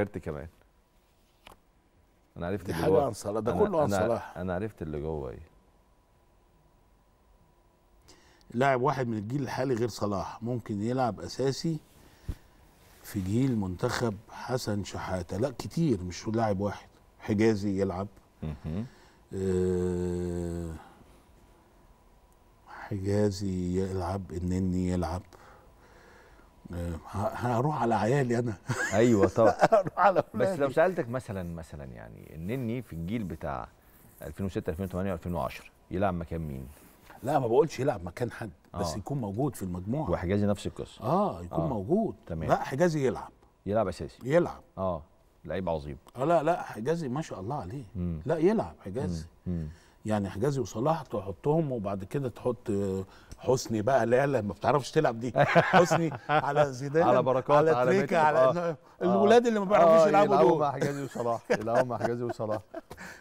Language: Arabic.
فكرت كمان انا عرفت اللي جوه عن صلاح ده كله عن صلاح انا عرفت اللي جوه ايه لاعب واحد من الجيل الحالي غير صلاح ممكن يلعب اساسي في جيل منتخب حسن شحاته لا كتير مش لاعب واحد حجازي يلعب آه، حجازي يلعب النني يلعب هروح على عيالي انا ايوه طبعا هروح على بس لو سالتك مثلا مثلا يعني النني في الجيل بتاع 2006 2008 2010 يلعب مكان مين؟ لا ما بقولش يلعب مكان حد آه. بس آه. يكون موجود في المجموعه وحجازي نفس القصه اه يكون آه. موجود تمام لا حجازي يلعب يلعب اساسي يلعب اه لعيب عظيم اه لا لا حجازي ما شاء الله عليه مم. لا يلعب حجازي مم. مم. يعني حجازي وصلاح تحطهم وبعد كده تحط حسني بقى اللي لا ما بتعرفش تلعب دي حسني على زيدان على بركات على تريكا على, على آه الولاد اللي ما بيعرفوش آه يلعبوا دول يلعبوا مع حجازي وصلاح يلعبوا مع حجازي وصلاح